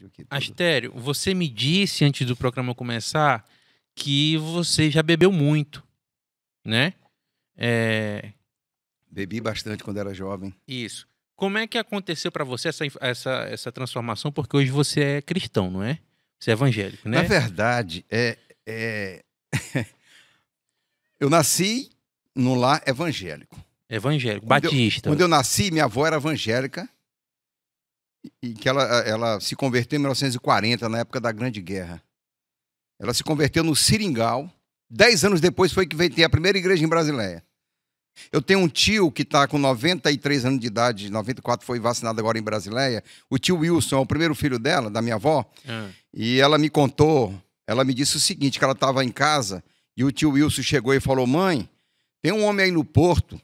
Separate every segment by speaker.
Speaker 1: áudio aqui. Astério, você me disse antes do programa começar que você já bebeu muito, né? É... Bebi bastante
Speaker 2: quando era jovem.
Speaker 1: Isso. Como é que aconteceu para você essa, essa, essa transformação? Porque hoje
Speaker 2: você é cristão, não é? Você é evangélico, né? Na verdade, é, é... eu nasci num lar evangélico.
Speaker 1: Evangélico, quando batista. Eu, quando eu
Speaker 2: nasci, minha avó era evangélica e que ela, ela se converteu em 1940, na época da Grande Guerra. Ela se converteu no Seringal. Dez anos depois foi que veio ter a primeira igreja em Brasileia. Eu tenho um tio que está com 93 anos de idade, 94 foi vacinado agora em Brasileia. O tio Wilson é o primeiro filho dela, da minha avó. Ah. E ela me contou, ela me disse o seguinte, que ela estava em casa e o tio Wilson chegou e falou, mãe, tem um homem aí no porto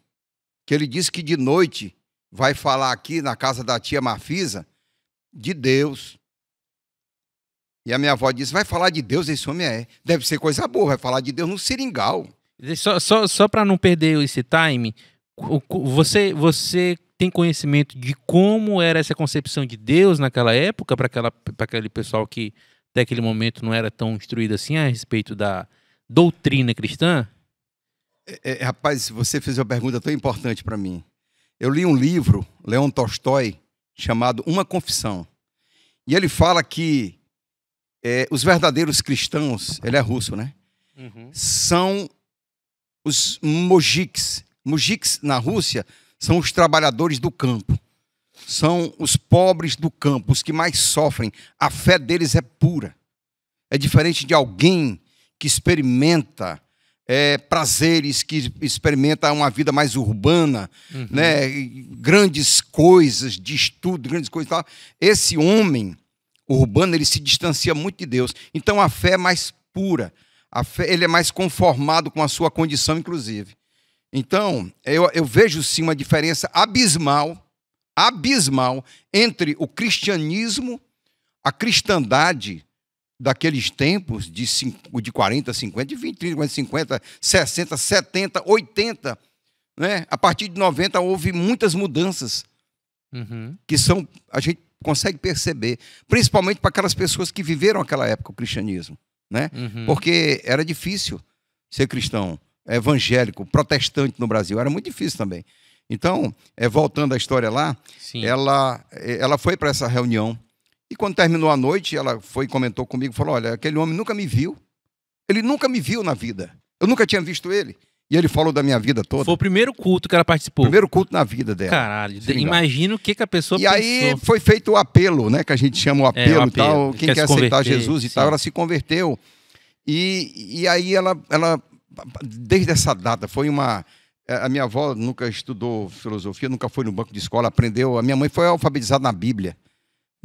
Speaker 2: que ele disse que de noite vai falar aqui na casa da tia Mafisa de Deus. E a minha avó disse: vai falar de Deus, esse homem é. Deve ser coisa boa, vai falar de Deus no seringal.
Speaker 1: Só, só, só para não perder esse time, você, você tem conhecimento de como era essa concepção de Deus naquela época, para aquele pessoal que até aquele momento não era tão instruído assim a respeito da
Speaker 2: doutrina cristã? É, é, rapaz, você fez uma pergunta tão importante para mim. Eu li um livro, Leon Tolstói, chamado Uma Confissão. E ele fala que é, os verdadeiros cristãos, ele é russo, né? Uhum. São os mojiks. Mojiks na Rússia são os trabalhadores do campo. São os pobres do campo, os que mais sofrem. A fé deles é pura. É diferente de alguém que experimenta é, prazeres, que experimenta uma vida mais urbana, uhum. né? grandes coisas de estudo, grandes coisas e tal. Esse homem urbano, ele se distancia muito de Deus. Então a fé é mais pura, a fé, ele é mais conformado com a sua condição, inclusive. Então, eu, eu vejo sim uma diferença abismal, abismal, entre o cristianismo, a cristandade daqueles tempos de, 5, de 40, 50, de 20, 30, 40, 50, 60, 70, 80. Né? A partir de 90 houve muitas mudanças uhum. que são a gente consegue perceber, principalmente para aquelas pessoas que viveram aquela época o cristianismo, né? Uhum. Porque era difícil ser cristão, evangélico, protestante no Brasil, era muito difícil também. Então, é, voltando à história lá, ela ela foi para essa reunião e quando terminou a noite, ela foi e comentou comigo, falou: "Olha, aquele homem nunca me viu. Ele nunca me viu na vida. Eu nunca tinha visto ele." E ele falou da minha vida toda. Foi o primeiro culto que ela participou. Primeiro culto na vida dela. Caralho, imagino o que, que a pessoa E pensou. aí foi feito o apelo, né? Que a gente chama o apelo, é, o apelo. e tal. Quem quer, quer aceitar Jesus e tal, ela se converteu. E, e aí ela, ela, desde essa data, foi uma. A minha avó nunca estudou filosofia, nunca foi no banco de escola, aprendeu. A minha mãe foi alfabetizada na Bíblia.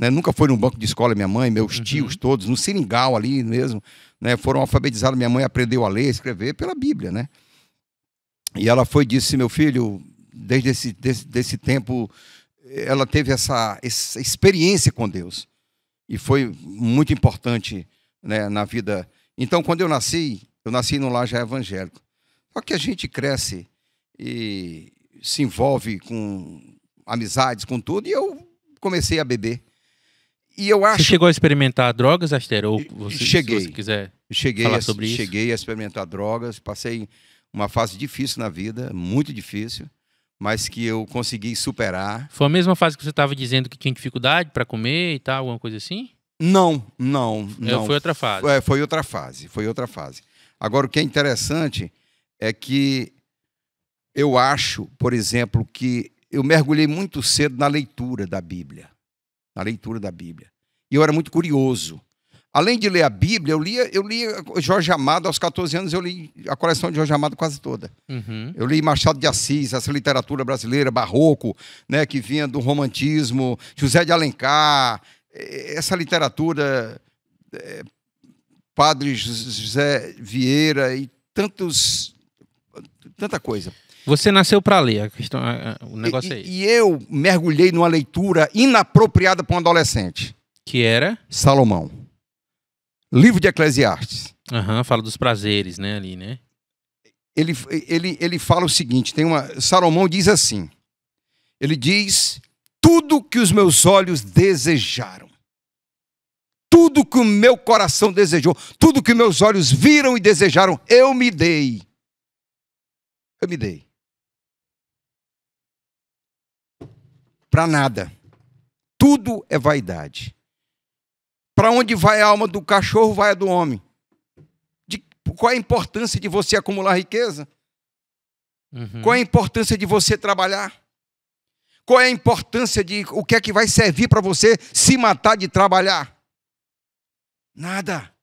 Speaker 2: Né? Nunca foi num banco de escola minha mãe, meus uhum. tios todos, no seringal ali mesmo, né? Foram alfabetizados, minha mãe aprendeu a ler, escrever pela Bíblia, né? E ela foi disse meu filho, desde esse desse, desse tempo ela teve essa, essa experiência com Deus e foi muito importante né, na vida. Então, quando eu nasci, eu nasci num lar já evangélico. Só que a gente cresce e se envolve com amizades, com tudo, e eu comecei a beber. E eu acho... Você
Speaker 1: chegou a experimentar drogas, Aster? Ou você, cheguei. Se você quiser cheguei falar a, sobre isso.
Speaker 2: Cheguei a experimentar drogas, passei uma fase difícil na vida, muito difícil, mas que eu consegui superar.
Speaker 1: Foi a mesma fase que você estava dizendo que tinha dificuldade para comer e tal, alguma coisa assim?
Speaker 2: Não, não, é, não. Foi outra fase. É, foi outra fase, foi outra fase. Agora, o que é interessante é que eu acho, por exemplo, que eu mergulhei muito cedo na leitura da Bíblia na leitura da Bíblia. E eu era muito curioso. Além de ler a Bíblia, eu lia, eu lia Jorge Amado, aos 14 anos, eu li a coleção de Jorge Amado quase toda. Uhum. Eu li Machado de Assis, essa literatura brasileira, barroco, né, que vinha do romantismo, José de Alencar, eh, essa literatura, é, Padre José Vieira e tantos, tanta coisa.
Speaker 1: Você nasceu para ler, a questão, é, é, o negócio e, é
Speaker 2: E eu mergulhei numa leitura inapropriada para um adolescente. Que era? Salomão. Livro de Eclesiastes.
Speaker 1: Aham, uhum, fala dos prazeres, né, ali,
Speaker 2: né? Ele, ele, ele fala o seguinte, tem uma... Salomão diz assim, ele diz, tudo que os meus olhos desejaram, tudo que o meu coração desejou, tudo que meus olhos viram e desejaram, eu me dei. Eu me dei. para nada. Tudo é vaidade. Para onde vai a alma do cachorro, vai a do homem. De, qual é a importância de você acumular riqueza? Uhum. Qual é a importância de você trabalhar? Qual é a importância de o que é que vai servir para você se matar de trabalhar? Nada.